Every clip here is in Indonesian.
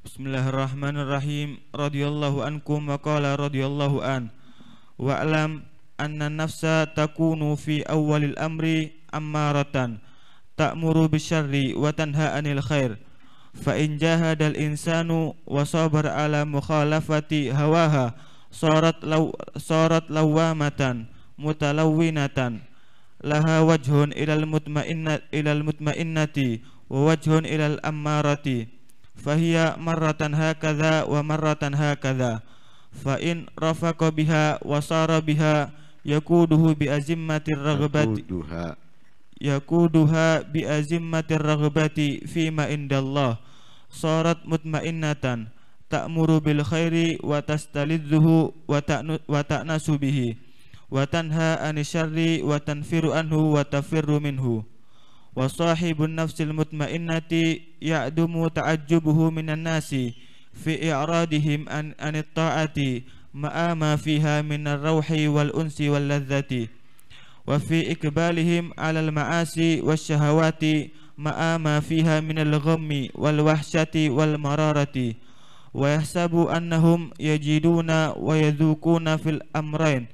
Bismillahirrahmanirrahim radhiyallahu ankum wa qala an wa alam anna nafsa takunu fi awwalil amri ammaratan ta'muru bisyarri wa tanha 'anil khair fa in jahadal insanu wa sabar ala mukhalafati hawaha sarat law sarat lawamatan mutalawwinatan laha wajhun ilal mutmainnati ilal mutmainnati wa wajhun ilal ammarati fahiya marratan hakadha wa marratan hakadha fa in rafaqa biha wa sara biha yakuduhu bi azimmatir raghbati yakuduha yakuduha bi azimmatir raghbati fima indallah sarat mutmainnatan ta'muru bil khairi wa tastalidzuhu wa ta'nasu bihi وتنهى عن الشر وتنفر عنه وتفر منه وصاحب النفس المطمئنة يعدم تعجبه من الناس في إعراضهم عن, عن الطاعة ما ما فيها من الروح والأنس واللذة وفي إقبالهم على المعاصي والشهوات ما ما فيها من الغم والوحشة والمرارة ويحسب أنهم يجدون ويذوقون في الأمرين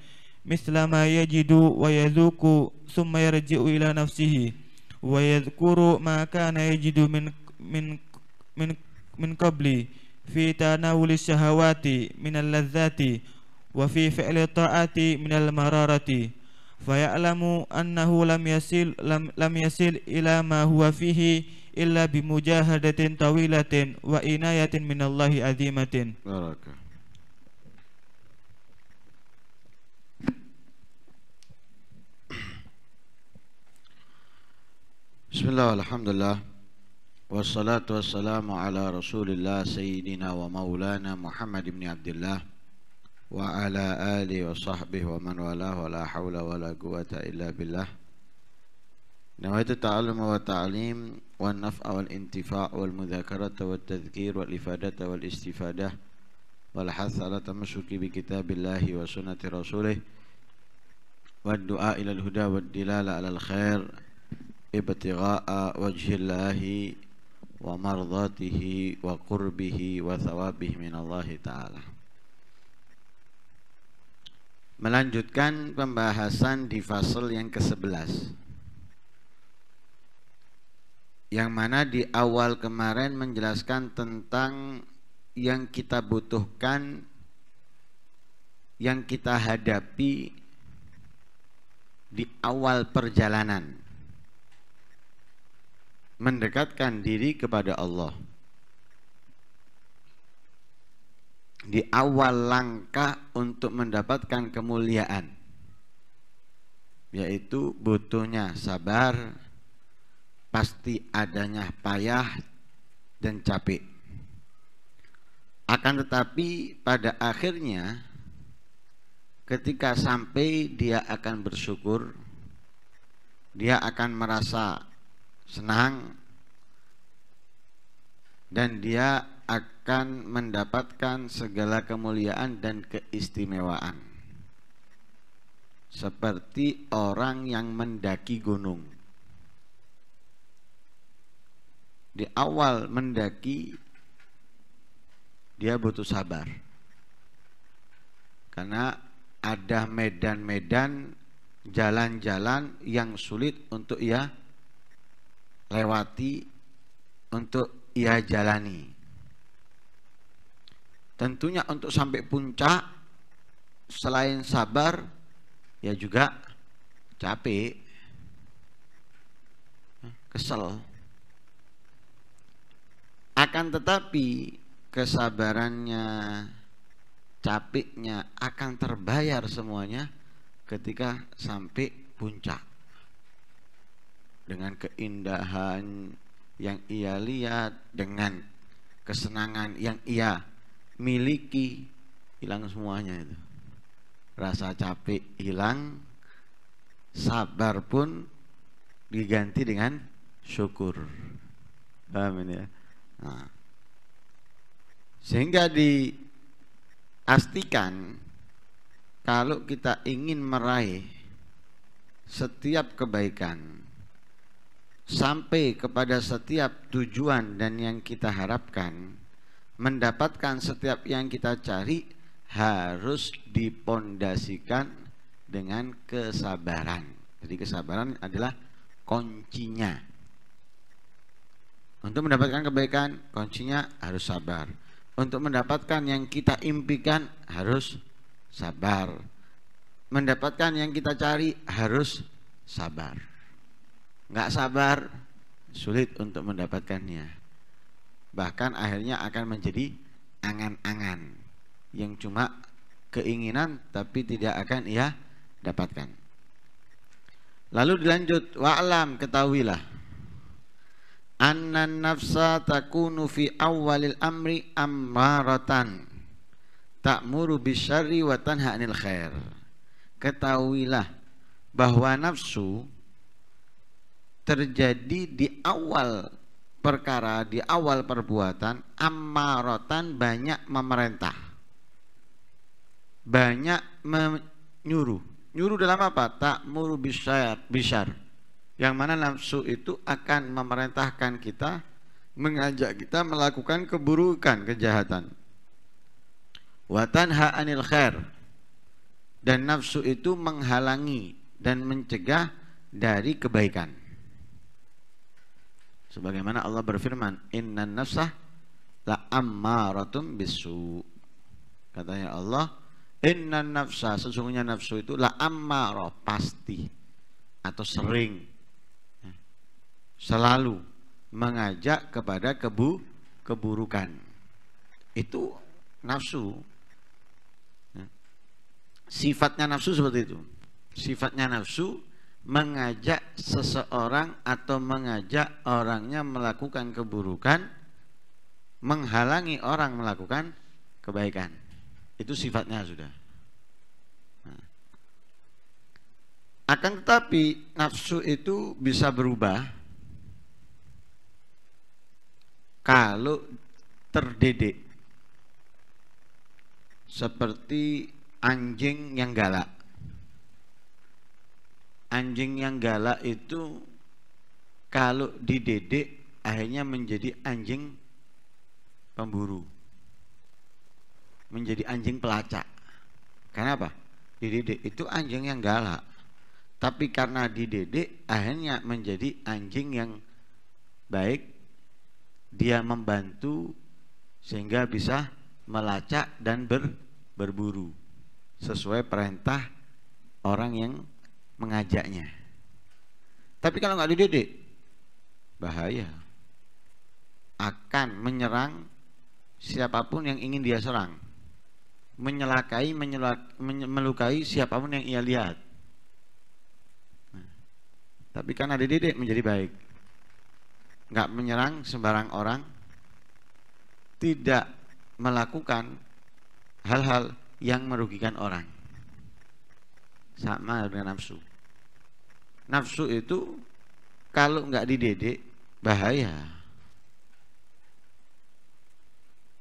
مثل ما يجد ويذوق ثم يرجع إلى نفسه ويذكر ما كان يجد من من من من قبل في تناول الشهوات من اللذات وفي فعل الطاعات من المرارة فيعلم أنه لم يصل لم, لم يصل إلى ما هو فيه إلا بمجاهدة طويلة وإناية من الله عظيمة. بارك بسم الله والحمد لله والصلاة والسلام على رسول الله سيدنا ومولانا محمد بن عبد الله وعلى آله وصحبه ومن والاه ولا حول ولا قوة إلا بالله نوايا التعلم والتعليم والنفع والانتفاع والمذاكرة والتذكير والإفادة والاستفادة والحث على التمسك بكتاب الله وسنة رسوله والدعاء إلى الهدى والدلالة على الخير ibtigha'a wajhillahi wa mardatihi wa qurbihi wa thawabih ta'ala melanjutkan pembahasan di fasal yang ke-11 yang mana di awal kemarin menjelaskan tentang yang kita butuhkan yang kita hadapi di awal perjalanan mendekatkan diri kepada Allah di awal langkah untuk mendapatkan kemuliaan yaitu butuhnya sabar pasti adanya payah dan capek akan tetapi pada akhirnya ketika sampai dia akan bersyukur dia akan merasa senang dan dia akan mendapatkan segala kemuliaan dan keistimewaan seperti orang yang mendaki gunung di awal mendaki dia butuh sabar karena ada medan-medan jalan-jalan yang sulit untuk ia lewati untuk ia jalani. Tentunya untuk sampai puncak selain sabar ya juga capek, kesel. Akan tetapi kesabarannya, capeknya akan terbayar semuanya ketika sampai puncak dengan keindahan yang ia lihat, dengan kesenangan yang ia miliki, hilang semuanya itu. Rasa capek hilang, sabar pun diganti dengan syukur. Amin ya. Nah. Sehingga diastikan kalau kita ingin meraih setiap kebaikan sampai kepada setiap tujuan dan yang kita harapkan, mendapatkan setiap yang kita cari harus dipondasikan dengan kesabaran. Jadi kesabaran adalah kuncinya. Untuk mendapatkan kebaikan, kuncinya harus sabar. Untuk mendapatkan yang kita impikan harus sabar. Mendapatkan yang kita cari harus sabar nggak sabar sulit untuk mendapatkannya bahkan akhirnya akan menjadi angan-angan yang cuma keinginan tapi tidak akan ia dapatkan lalu dilanjut wa'lam ketahuilah annan nafsa takunu fi awalil amri ammaratan ta'muru bisyari wa tanha khair ketahuilah bahwa nafsu terjadi di awal perkara, di awal perbuatan, amarotan banyak memerintah. Banyak menyuruh. Nyuruh dalam apa? Tak muru bisyar, bisyar. Yang mana nafsu itu akan memerintahkan kita, mengajak kita melakukan keburukan, kejahatan. Watanha anil khair. Dan nafsu itu menghalangi dan mencegah dari kebaikan. Sebagaimana Allah berfirman, Inna nafsah la ammaratum bisu." Katanya Allah, Inna nafsah sesungguhnya nafsu itu la ammaro pasti atau sering ya, selalu mengajak kepada kebu keburukan. Itu nafsu. Ya. Sifatnya nafsu seperti itu. Sifatnya nafsu mengajak seseorang atau mengajak orangnya melakukan keburukan menghalangi orang melakukan kebaikan itu sifatnya sudah nah. akan tetapi nafsu itu bisa berubah kalau terdedek seperti anjing yang galak anjing yang galak itu kalau dididik akhirnya menjadi anjing pemburu menjadi anjing pelacak karena apa? dididik itu anjing yang galak tapi karena dididik akhirnya menjadi anjing yang baik dia membantu sehingga bisa melacak dan ber, berburu sesuai perintah orang yang mengajaknya. Tapi kalau nggak dididik, bahaya. Akan menyerang siapapun yang ingin dia serang. Menyelakai, menyelak, melukai siapapun yang ia lihat. tapi nah, tapi karena dididik menjadi baik. Nggak menyerang sembarang orang. Tidak melakukan hal-hal yang merugikan orang. Sama dengan nafsu nafsu itu kalau nggak dididik bahaya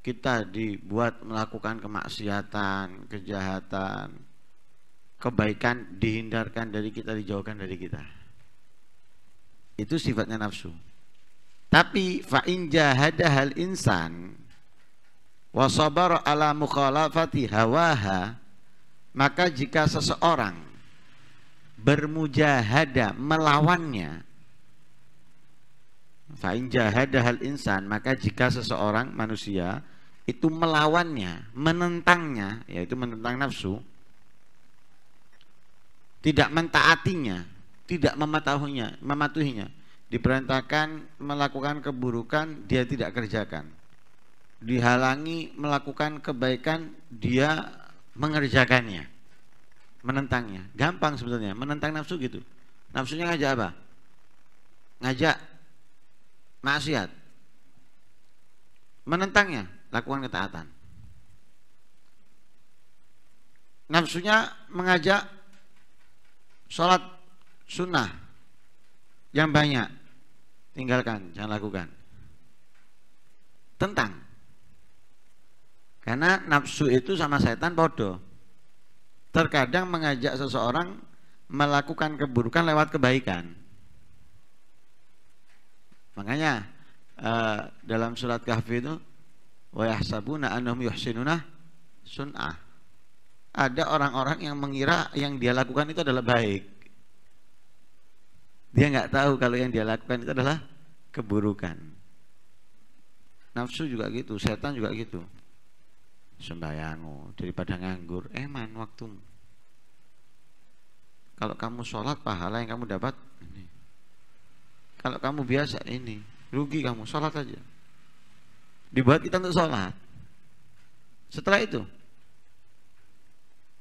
kita dibuat melakukan kemaksiatan kejahatan kebaikan dihindarkan dari kita dijauhkan dari kita itu sifatnya nafsu tapi fa'in jahada hal insan wasabar ala mukhalafati hawaha maka jika seseorang bermujahada melawannya fa'in jahada hal insan maka jika seseorang manusia itu melawannya menentangnya yaitu menentang nafsu tidak mentaatinya tidak mematuhinya mematuhinya diperintahkan melakukan keburukan dia tidak kerjakan dihalangi melakukan kebaikan dia mengerjakannya menentangnya. Gampang sebetulnya, menentang nafsu gitu. Nafsunya ngajak apa? Ngajak maksiat. Menentangnya, lakukan ketaatan. Nafsunya mengajak sholat sunnah yang banyak. Tinggalkan, jangan lakukan. Tentang. Karena nafsu itu sama setan bodoh terkadang mengajak seseorang melakukan keburukan lewat kebaikan. Makanya uh, dalam surat Kahfi itu wa yahsabuna annahum yuhsinuna sun'ah. Ada orang-orang yang mengira yang dia lakukan itu adalah baik. Dia nggak tahu kalau yang dia lakukan itu adalah keburukan. Nafsu juga gitu, setan juga gitu sembahyangmu daripada nganggur eman eh, waktu. kalau kamu sholat pahala yang kamu dapat ini kalau kamu biasa ini rugi kamu sholat aja dibuat kita untuk sholat setelah itu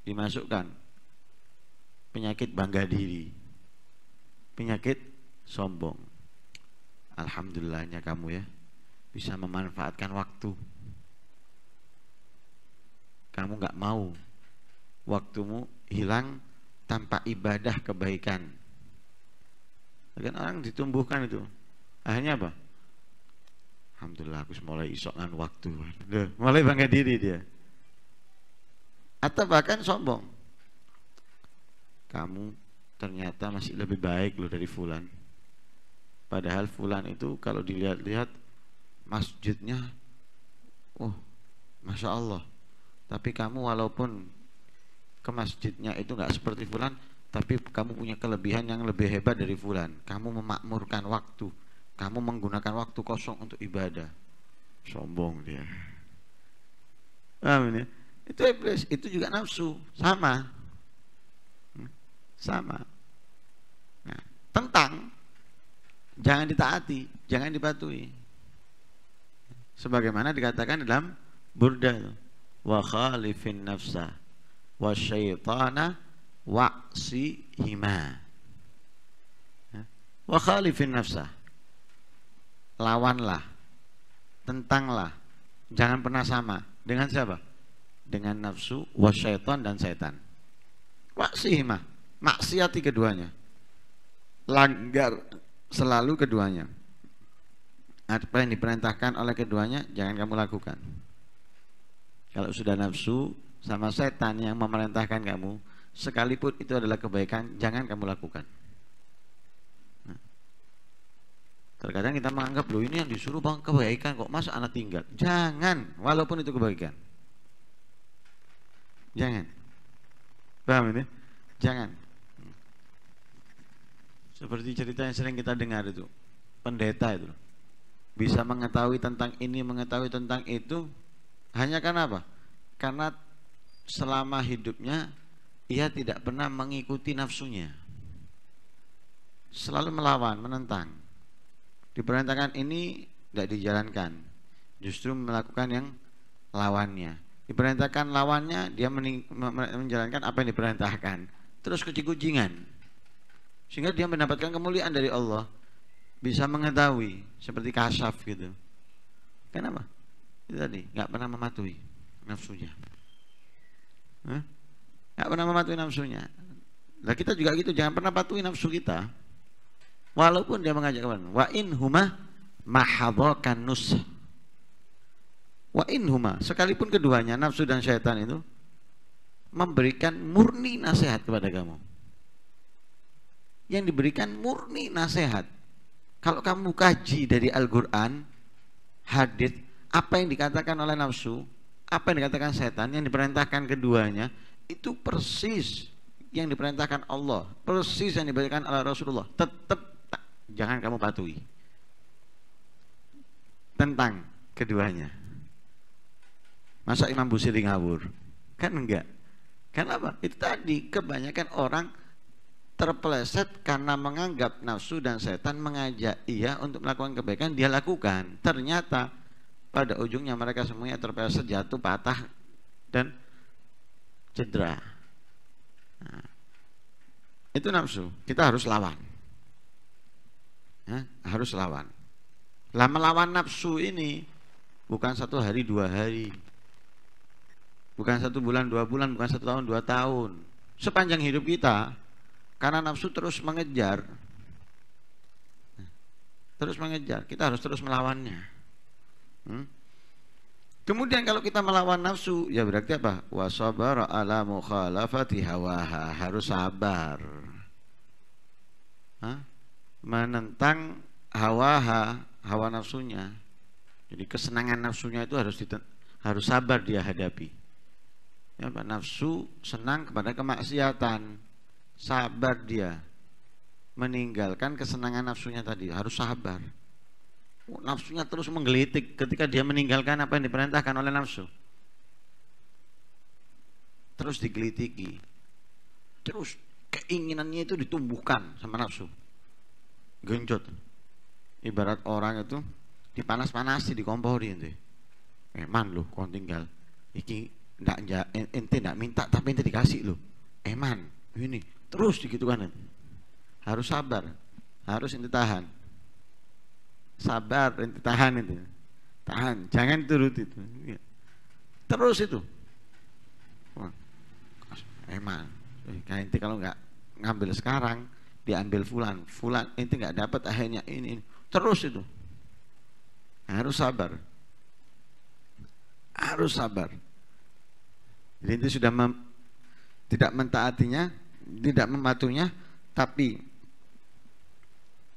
dimasukkan penyakit bangga diri penyakit sombong alhamdulillahnya kamu ya bisa memanfaatkan waktu kamu nggak mau waktumu hilang tanpa ibadah kebaikan. Kan orang ditumbuhkan itu. Akhirnya apa? Alhamdulillah aku mulai isokan waktu. mulai bangga diri dia. Atau bahkan sombong. Kamu ternyata masih lebih baik loh dari fulan. Padahal fulan itu kalau dilihat-lihat masjidnya, oh, masya Allah, tapi kamu walaupun ke masjidnya itu nggak seperti fulan tapi kamu punya kelebihan yang lebih hebat dari fulan kamu memakmurkan waktu kamu menggunakan waktu kosong untuk ibadah sombong dia amin ya itu iblis itu juga nafsu sama hmm? sama nah, tentang jangan ditaati jangan dipatuhi sebagaimana dikatakan dalam burda itu wa khalifin nafsa wa syaitana hima ya. wa khalifin nafsa lawanlah tentanglah jangan pernah sama dengan siapa dengan nafsu wa syaitan dan setan hima maksiati keduanya langgar selalu keduanya apa yang diperintahkan oleh keduanya jangan kamu lakukan kalau sudah nafsu sama setan yang memerintahkan kamu, sekalipun itu adalah kebaikan, jangan kamu lakukan. Nah. Terkadang kita menganggap loh ini yang disuruh bang kebaikan kok masa anak tinggal. Jangan, walaupun itu kebaikan. Jangan. Paham ini? Jangan. Seperti cerita yang sering kita dengar itu, pendeta itu bisa mengetahui tentang ini, mengetahui tentang itu, hanya karena apa? Karena selama hidupnya ia tidak pernah mengikuti nafsunya. Selalu melawan, menentang. Diperintahkan ini tidak dijalankan. Justru melakukan yang lawannya. Diperintahkan lawannya, dia menjalankan apa yang diperintahkan. Terus kucing-kucingan. Sehingga dia mendapatkan kemuliaan dari Allah. Bisa mengetahui, seperti kasaf gitu. Kenapa? itu tadi nggak pernah mematuhi nafsunya Hah? nggak pernah mematuhi nafsunya nah kita juga gitu jangan pernah patuhi nafsu kita walaupun dia mengajak kepada wa in huma mahadhakan nus wa in huma sekalipun keduanya nafsu dan syaitan itu memberikan murni nasihat kepada kamu. Yang diberikan murni nasihat. Kalau kamu kaji dari Al-Quran, hadith apa yang dikatakan oleh nafsu, apa yang dikatakan setan, yang diperintahkan keduanya, itu persis yang diperintahkan Allah, persis yang diberikan oleh Rasulullah. Tetap tak, jangan kamu patuhi. Tentang keduanya. Masa Imam Busiri ngawur? Kan enggak. Karena apa? Itu tadi kebanyakan orang terpeleset karena menganggap nafsu dan setan mengajak ia untuk melakukan kebaikan dia lakukan ternyata pada ujungnya mereka semuanya terpeleset jatuh patah dan cedera nah, itu nafsu kita harus lawan ya, harus lawan Lama lawan nafsu ini bukan satu hari dua hari bukan satu bulan dua bulan bukan satu tahun dua tahun sepanjang hidup kita karena nafsu terus mengejar terus mengejar kita harus terus melawannya Hmm? Kemudian kalau kita melawan nafsu, ya berarti apa? Wasabar ala mukhalafati hawaha, harus sabar. Hah? Menentang hawaha, hawa nafsunya. Jadi kesenangan nafsunya itu harus harus sabar dia hadapi. Ya, apa? Nafsu senang kepada kemaksiatan, sabar dia meninggalkan kesenangan nafsunya tadi, harus sabar. Nafsunya terus menggelitik ketika dia meninggalkan apa yang diperintahkan oleh nafsu. Terus digelitiki. Terus keinginannya itu ditumbuhkan sama nafsu. Genjot. Ibarat orang itu dipanas-panasi, kompor ini, eh, Eman loh, kau tinggal. Iki ndak ente ndak minta tapi ente dikasih loh. Eman, ini terus digitukan. Harus sabar, harus ente tahan sabar tahan itu tahan jangan turut itu iya. terus itu Wah, emang nah, eh, nanti kalau nggak ngambil sekarang diambil fulan fulan inti nggak dapat akhirnya ini, ini terus itu harus sabar harus sabar jadi sudah mem, tidak mentaatinya tidak mematunya, tapi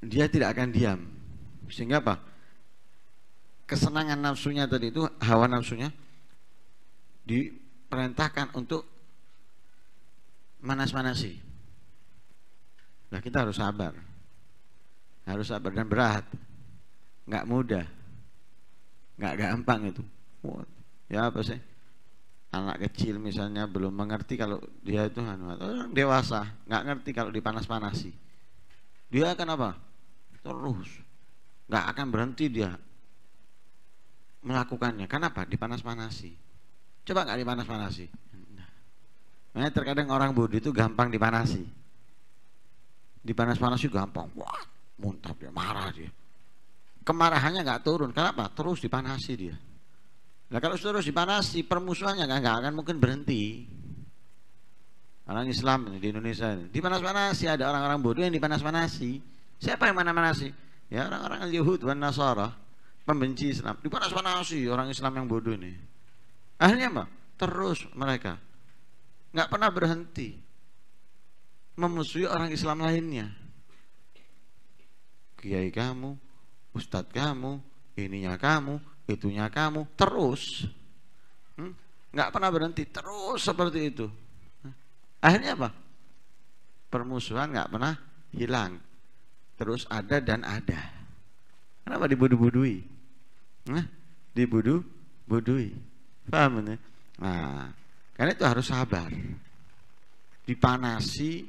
dia tidak akan diam sehingga apa? Kesenangan nafsunya tadi itu, hawa nafsunya diperintahkan untuk manas-manasi. Nah kita harus sabar. Harus sabar dan berat. Nggak mudah. Nggak gampang itu. Ya apa sih? anak kecil misalnya belum mengerti kalau dia itu anu orang dewasa nggak ngerti kalau dipanas-panasi dia akan apa terus nggak akan berhenti dia melakukannya. Kenapa? Dipanas-panasi. Coba gak dipanas-panasi. Nah, makanya terkadang orang bodoh itu gampang dipanasi. Dipanas-panasi gampang. Wah, muntah dia, marah dia. Kemarahannya gak turun. Kenapa? Terus dipanasi dia. Nah kalau terus dipanasi, permusuhannya gak akan mungkin berhenti. Orang Islam di Indonesia dipanas-panasi ada orang-orang bodoh yang dipanas-panasi. Siapa yang mana sih? ya orang-orang Yahud dan Nasara pembenci Islam Di panas panasi orang Islam yang bodoh ini? akhirnya apa terus mereka nggak pernah berhenti memusuhi orang Islam lainnya kiai kamu ustadz kamu ininya kamu itunya kamu terus hmm? nggak hmm? pernah berhenti terus seperti itu akhirnya apa permusuhan nggak pernah hilang terus ada dan ada. Kenapa dibudu-budui? Nah, dibudu-budui. Paham ini? Nah, karena itu harus sabar. Dipanasi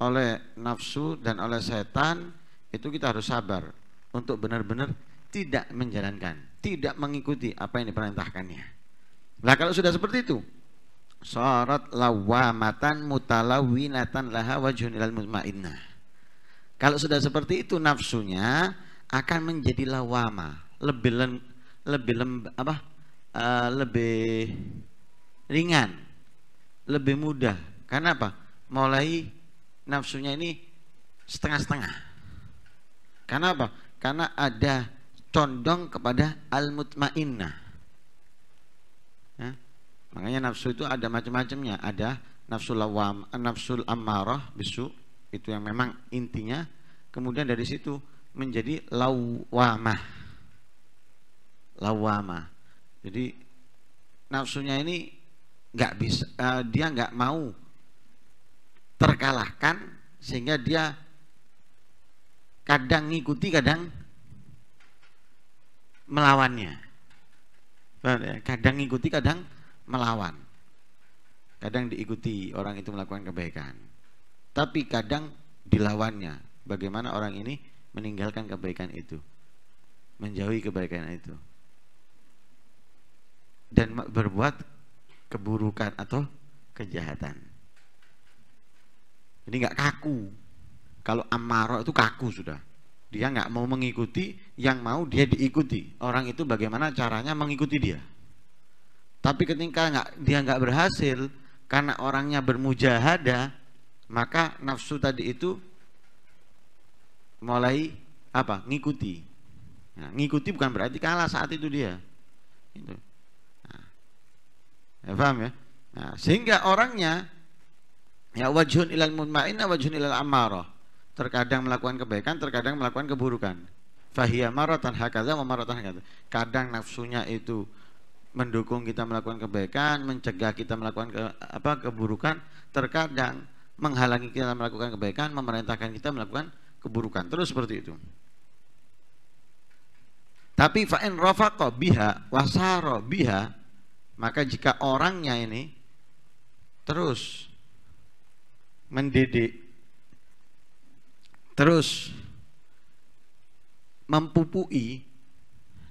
oleh nafsu dan oleh setan itu kita harus sabar untuk benar-benar tidak menjalankan, tidak mengikuti apa yang diperintahkannya. Nah, kalau sudah seperti itu, sarat lawamatan mutalawinatan laha wajhun ilal mutmainnah kalau sudah seperti itu nafsunya akan menjadi lawama, lebih lem, lebih lem, apa? Uh, lebih ringan, lebih mudah. Karena apa? Mulai nafsunya ini setengah-setengah. Karena apa? Karena ada condong kepada al-mutmainnah. Ya. Makanya nafsu itu ada macam-macamnya. Ada nafsu lawam, nafsu ammarah bisu, itu yang memang intinya kemudian dari situ menjadi lawamah lawamah jadi nafsunya ini nggak bisa uh, dia nggak mau terkalahkan sehingga dia kadang ngikuti kadang melawannya ya? kadang ngikuti kadang melawan kadang diikuti orang itu melakukan kebaikan tapi kadang dilawannya. Bagaimana orang ini meninggalkan kebaikan itu, menjauhi kebaikan itu, dan berbuat keburukan atau kejahatan. Ini nggak kaku. Kalau amaro itu kaku sudah. Dia nggak mau mengikuti, yang mau dia diikuti. Orang itu bagaimana caranya mengikuti dia. Tapi ketika nggak dia nggak berhasil karena orangnya bermujahadah, maka nafsu tadi itu mulai apa ngikuti nah, ngikuti bukan berarti kalah saat itu dia itu nah, ya, paham ya nah, sehingga orangnya ya wajhun ilal mutmainah wajhun ilal amarah terkadang melakukan kebaikan terkadang melakukan keburukan fahiya maratan hakaza wa maratan hakaza kadang nafsunya itu mendukung kita melakukan kebaikan mencegah kita melakukan ke, apa keburukan terkadang menghalangi kita melakukan kebaikan, memerintahkan kita melakukan keburukan. Terus seperti itu. Tapi fa'in rofaqo biha wasaro biha maka jika orangnya ini terus mendidik terus mempupui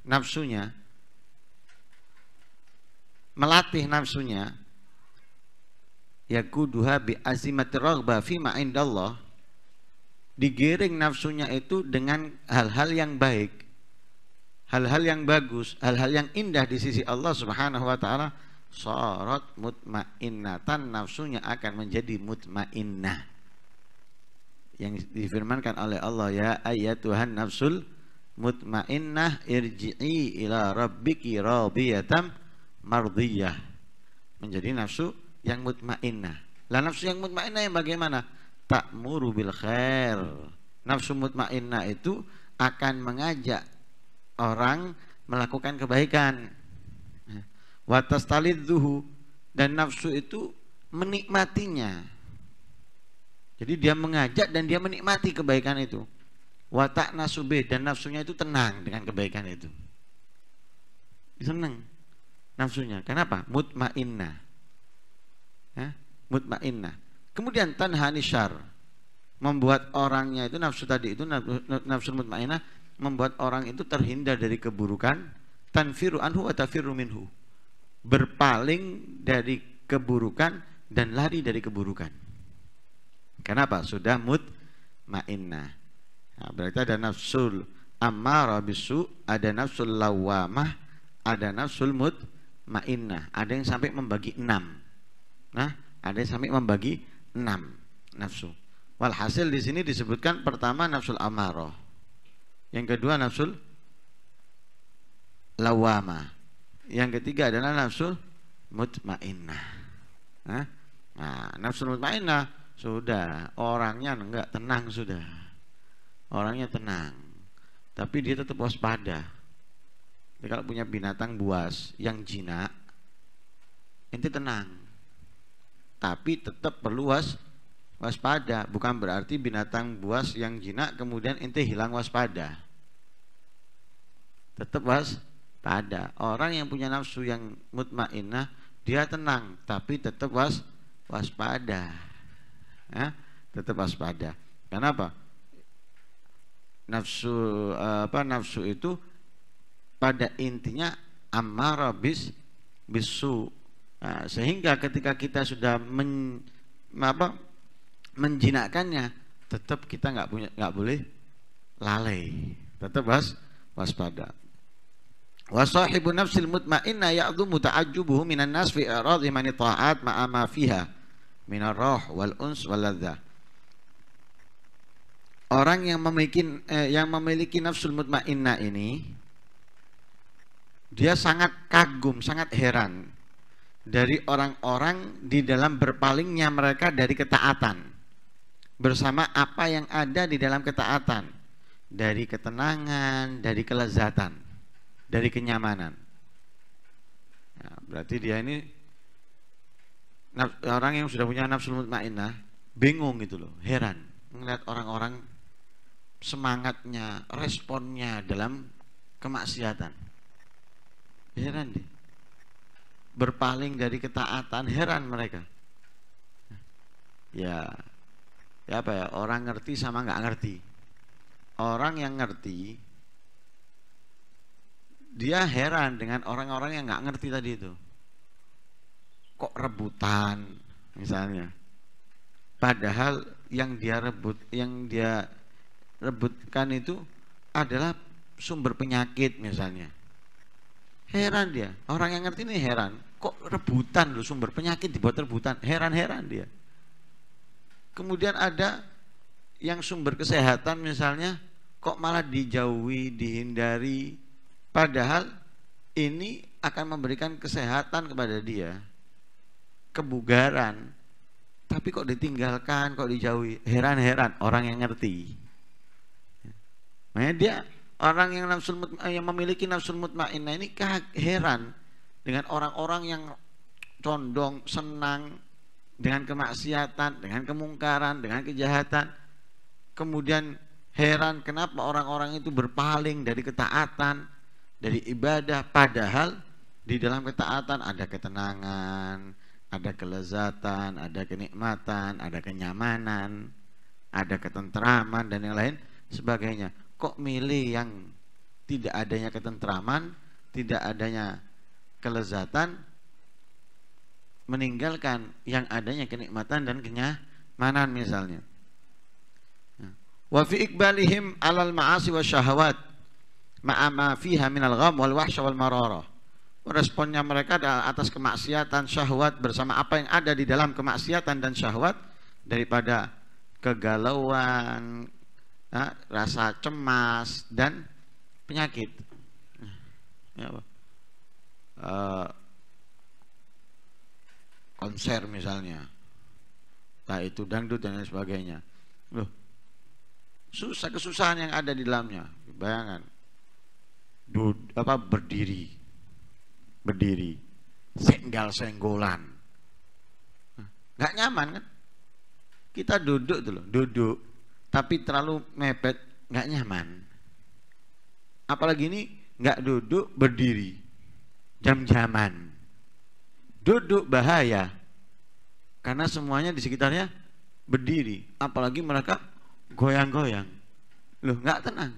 nafsunya melatih nafsunya yakuduha bi azimati raghba ma indallah digiring nafsunya itu dengan hal-hal yang baik hal-hal yang bagus hal-hal yang indah di sisi Allah subhanahu wa ta'ala sorot mutmainnatan nafsunya akan menjadi mutmainnah yang difirmankan oleh Allah ya ayat Tuhan nafsul mutmainnah irji'i ila rabbiki radiyatan mardiyah menjadi nafsu yang mutmainnah. Lah nafsu yang mutmainnah yang bagaimana? Tak bil khair. Nafsu mutmainnah itu akan mengajak orang melakukan kebaikan. Watas zuhu dan nafsu itu menikmatinya. Jadi dia mengajak dan dia menikmati kebaikan itu. Watak nasube dan nafsunya itu tenang dengan kebaikan itu. Senang nafsunya. Kenapa? Mutmainnah ya, mutmainnah. Kemudian tanhani syar membuat orangnya itu nafsu tadi itu nafsu, mutmainnah membuat orang itu terhindar dari keburukan tanfiru anhu wa tafiru minhu berpaling dari keburukan dan lari dari keburukan kenapa sudah mutmainnah nah, berarti ada nafsul ammara bisu ada nafsul lawamah ada nafsul mutmainnah ada yang sampai membagi enam Nah, ada yang sampai membagi enam nafsu. Walhasil di sini disebutkan pertama nafsul amaroh, yang kedua nafsul lawama, yang ketiga adalah nafsul mutmainnah. Nah, nah nafsul mutmainnah sudah orangnya enggak tenang sudah, orangnya tenang, tapi dia tetap waspada. Jadi kalau punya binatang buas yang jinak, ente tenang tapi tetap perlu was waspada bukan berarti binatang buas yang jinak kemudian ente hilang waspada tetap waspada orang yang punya nafsu yang mutmainah dia tenang tapi tetap was waspada ya, tetap waspada kenapa nafsu apa nafsu itu pada intinya amarabis bisu Nah, sehingga ketika kita sudah men, apa, menjinakkannya, tetap kita nggak punya nggak boleh lalai, tetap was waspada. Wasahibun nafsil mutmainna ya'dhu muta'ajjubuhu minan nas fi i'radhi man ta'at ma'a ma fiha min roh wal uns wal ladzah. Orang yang memiliki eh, yang memiliki nafsul mutmainnah ini dia sangat kagum, sangat heran dari orang-orang di dalam berpalingnya mereka dari ketaatan bersama apa yang ada di dalam ketaatan dari ketenangan, dari kelezatan, dari kenyamanan. Nah, berarti dia ini orang yang sudah punya nafsu mutmainnah bingung gitu loh, heran melihat orang-orang semangatnya, responnya dalam kemaksiatan. Heran deh berpaling dari ketaatan heran mereka ya ya apa ya orang ngerti sama nggak ngerti orang yang ngerti dia heran dengan orang-orang yang nggak ngerti tadi itu kok rebutan misalnya padahal yang dia rebut yang dia rebutkan itu adalah sumber penyakit misalnya Heran dia. Orang yang ngerti ini heran. Kok rebutan loh sumber penyakit dibuat rebutan. Heran-heran dia. Kemudian ada yang sumber kesehatan misalnya kok malah dijauhi, dihindari. Padahal ini akan memberikan kesehatan kepada dia. Kebugaran. Tapi kok ditinggalkan, kok dijauhi. Heran-heran orang yang ngerti. Makanya dia Orang yang nafsu eh, yang memiliki nafsu mutmainnah ini heran dengan orang-orang yang condong senang dengan kemaksiatan, dengan kemungkaran, dengan kejahatan. Kemudian heran kenapa orang-orang itu berpaling dari ketaatan, dari ibadah padahal di dalam ketaatan ada ketenangan, ada kelezatan, ada kenikmatan, ada kenyamanan, ada ketenteraman dan yang lain sebagainya kok milih yang tidak adanya ketentraman, tidak adanya kelezatan, meninggalkan yang adanya kenikmatan dan kenyamanan misalnya. Wa fi ikbalihim alal ma'asi wa syahawat ma'ama fiha al gham wal wahsha wal mararah. Responnya mereka adalah atas kemaksiatan syahwat bersama apa yang ada di dalam kemaksiatan dan syahwat daripada kegalauan, ya, rasa cemas dan penyakit ya, uh, konser misalnya itu dangdut dan lain sebagainya loh susah kesusahan yang ada di dalamnya bayangan Dud, apa berdiri berdiri senggal senggolan nggak nyaman kan kita duduk dulu duduk tapi terlalu mepet nggak nyaman apalagi ini nggak duduk berdiri jam-jaman duduk bahaya karena semuanya di sekitarnya berdiri apalagi mereka goyang-goyang loh nggak tenang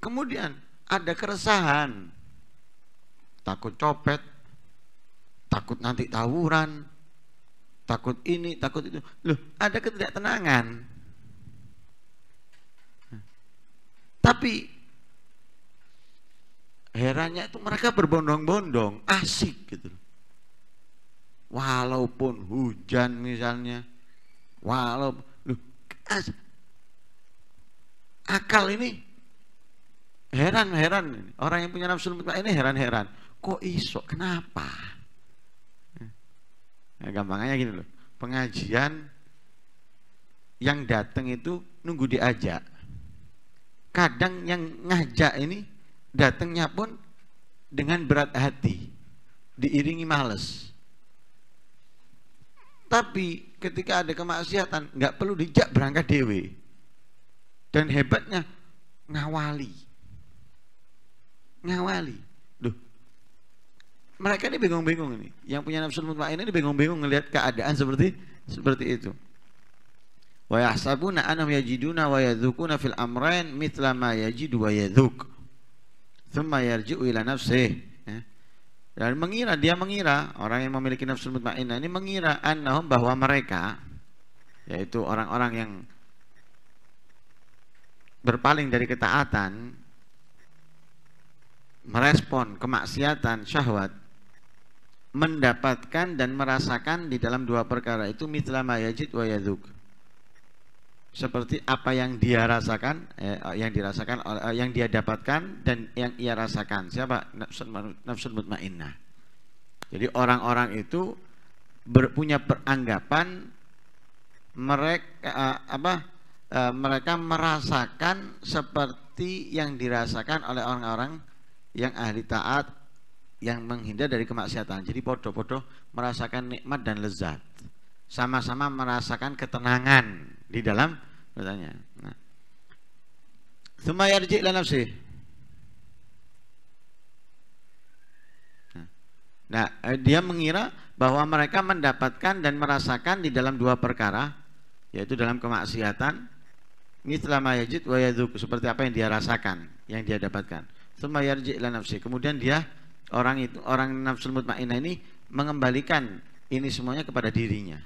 kemudian ada keresahan takut copet takut nanti tawuran takut ini, takut itu. Loh, ada ketidaktenangan. Tapi herannya itu mereka berbondong-bondong, asik gitu. Walaupun hujan misalnya, walau loh, asik. akal ini heran-heran orang yang punya nafsu ini heran-heran. Kok iso? Kenapa? Ya, gampangnya gini gitu loh, pengajian yang datang itu nunggu diajak. Kadang yang ngajak ini datangnya pun dengan berat hati, diiringi males. Tapi ketika ada kemaksiatan, nggak perlu dijak berangkat dewi Dan hebatnya ngawali. Ngawali mereka ini bingung-bingung ini. Yang punya nafsu mutmainnah ini bingung-bingung ngelihat keadaan seperti seperti itu. Wa yahsabuna annahum yajiduna wa yadhukuna fil amrain mithla ma yajidu wa yadhuk. Thumma yarji'u ila nafsihi. Ya. Dan mengira dia mengira orang yang memiliki nafsu mutmainnah ini mengira annahum bahwa mereka yaitu orang-orang yang berpaling dari ketaatan merespon kemaksiatan syahwat mendapatkan dan merasakan di dalam dua perkara itu mitla mayajid wa yaduk seperti apa yang dia rasakan eh, yang dirasakan eh, yang dia dapatkan dan yang ia rasakan siapa nafsun nafsun mutmainnah jadi orang-orang itu berpunya peranggapan mereka eh, apa eh, mereka merasakan seperti yang dirasakan oleh orang-orang yang ahli taat yang menghindar dari kemaksiatan. Jadi bodoh-bodoh merasakan nikmat dan lezat. Sama-sama merasakan ketenangan di dalam katanya. Nah. Thumma nafsi. Nah, nah eh, dia mengira bahwa mereka mendapatkan dan merasakan di dalam dua perkara, yaitu dalam kemaksiatan, ini ma yajid wa seperti apa yang dia rasakan, yang dia dapatkan. Semayarji yarji ila nafsi. Kemudian dia orang itu orang nafsul mutmainah ini mengembalikan ini semuanya kepada dirinya.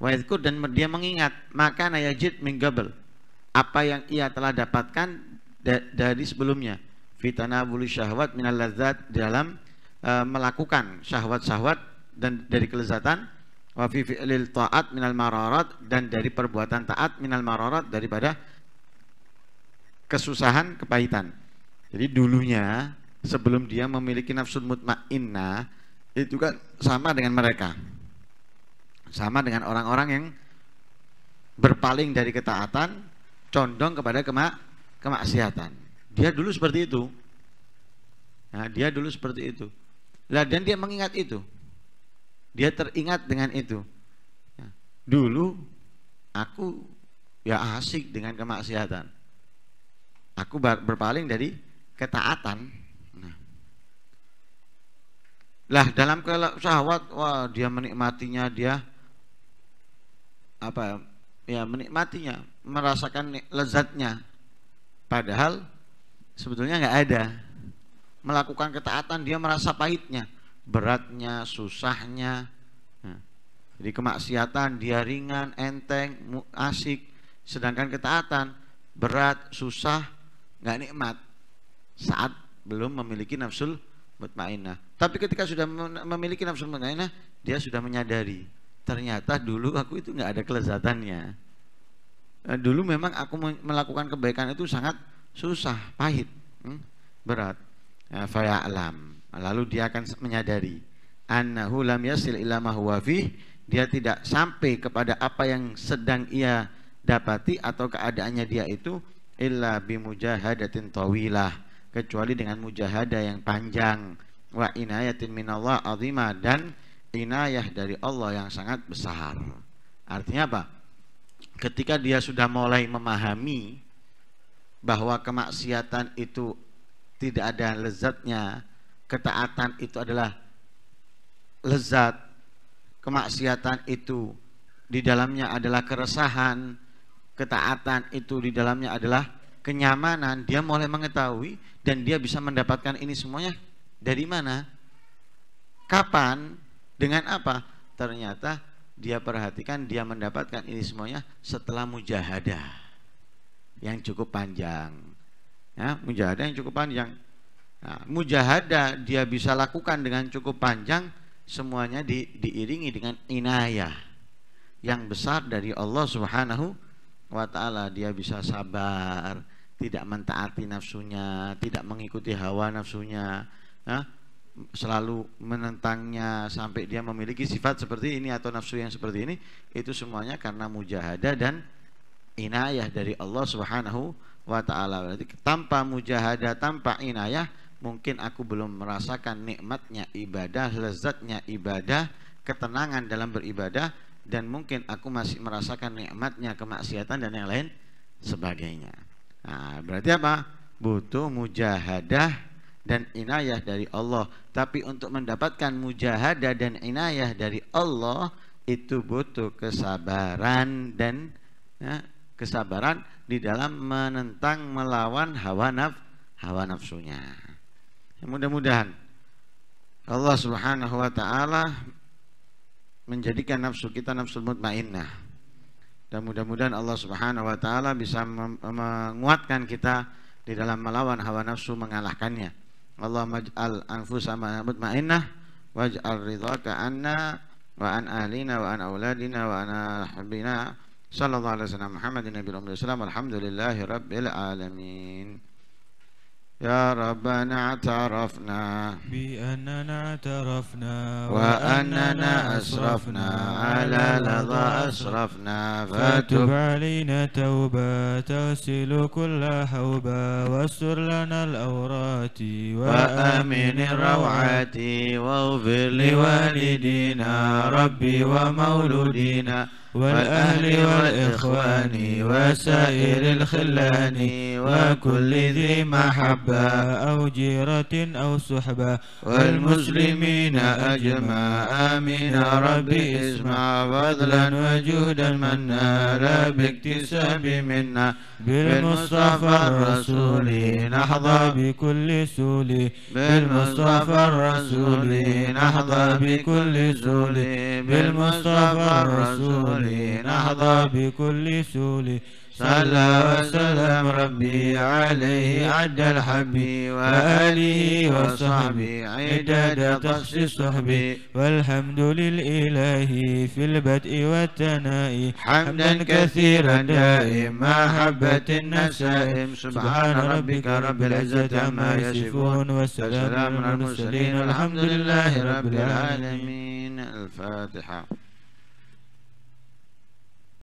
Wahyadkur dan dia mengingat maka nayajid minggabel apa yang ia telah dapatkan dari sebelumnya fitana bulu syahwat minal lazat dalam e, melakukan syahwat-syahwat dan dari kelezatan wa fi fi'lil ta'at minal mararat dan dari perbuatan taat minal mararat daripada kesusahan kepahitan jadi dulunya sebelum dia memiliki nafsu mutmainnah itu kan sama dengan mereka sama dengan orang-orang yang berpaling dari ketaatan condong kepada kemak kemaksiatan dia dulu seperti itu nah, dia dulu seperti itu lah dan dia mengingat itu dia teringat dengan itu ya, dulu aku ya asik dengan kemaksiatan aku berpaling dari ketaatan lah dalam syahwat wah dia menikmatinya dia apa ya, ya menikmatinya, merasakan lezatnya. Padahal sebetulnya nggak ada. Melakukan ketaatan dia merasa pahitnya, beratnya, susahnya. Nah, jadi kemaksiatan dia ringan, enteng, asik. Sedangkan ketaatan berat, susah, nggak nikmat saat belum memiliki nafsul mutmainah. Tapi ketika sudah memiliki nafsu mutmainah, dia sudah menyadari ternyata dulu aku itu nggak ada kelezatannya. Eh, dulu memang aku melakukan kebaikan itu sangat susah, pahit, hmm, berat. Ya, Faya alam. Lalu dia akan menyadari annahu lam yasil ila dia tidak sampai kepada apa yang sedang ia dapati atau keadaannya dia itu illa bimujahadatin tawilah kecuali dengan mujahadah yang panjang wa inayatin minallah azimah dan inayah dari Allah yang sangat besar. Artinya apa? Ketika dia sudah mulai memahami bahwa kemaksiatan itu tidak ada lezatnya, ketaatan itu adalah lezat, kemaksiatan itu di dalamnya adalah keresahan, ketaatan itu di dalamnya adalah kenyamanan, dia mulai mengetahui dan dia bisa mendapatkan ini semuanya dari mana? Kapan? Dengan apa? Ternyata dia perhatikan dia mendapatkan ini semuanya setelah mujahadah yang cukup panjang. Ya, mujahadah yang cukup panjang. Nah, mujahadah dia bisa lakukan dengan cukup panjang semuanya di, diiringi dengan inayah yang besar dari Allah Subhanahu wa taala. Dia bisa sabar, tidak mentaati nafsunya, tidak mengikuti hawa nafsunya, ya, selalu menentangnya sampai dia memiliki sifat seperti ini atau nafsu yang seperti ini, itu semuanya karena mujahadah dan inayah dari Allah Subhanahu wa taala. Berarti tanpa mujahadah, tanpa inayah, mungkin aku belum merasakan nikmatnya ibadah, lezatnya ibadah, ketenangan dalam beribadah dan mungkin aku masih merasakan nikmatnya kemaksiatan dan yang lain sebagainya. Nah, berarti apa? Butuh mujahadah dan inayah dari Allah. Tapi untuk mendapatkan mujahadah dan inayah dari Allah itu butuh kesabaran dan ya, kesabaran di dalam menentang melawan hawa naf hawa nafsunya. Ya, mudah-mudahan Allah Subhanahu wa taala menjadikan nafsu kita nafsu mutmainnah. Dan mudah-mudahan Allah Subhanahu wa taala bisa menguatkan kita di dalam melawan hawa nafsu mengalahkannya. Allah maj'al anfusana mutmainnah waj'al ridhaka anna wa an ahlina wa an auladina wa an habina sallallahu alaihi wasallam Muhammadin nabiyil ummi alhamdulillahi rabbil alamin يا ربنا اعترفنا بأننا اعترفنا وأننا أسرفنا على لظى أسرفنا فتب علينا توبة تغسل كل حوبة واستر لنا الأورات وآمن الروعات واغفر لوالدينا ربي ومولودينا والأهل والإخوان وسائر الخلان وكل ذي محبة أو جيرة أو صحبة والمسلمين أجمع آمين ربي اسمع فضلا وجودا منا لا باكتساب منا بالمصطفى الرسول نحظى بكل سول بالمصطفى الرسول نحظى بكل سول بالمصطفى الرسول لنهضى بكل سول صلى وسلم ربي عليه عد الحب وآله وصحبه عدد تخصي صحبي والحمد للإله في البدء والتنائي حمدا كثيرا دائما محبة النسائم سبحان ربك رب العزة عما يصفون والسلام على المرسلين الحمد لله رب العالمين الفاتحة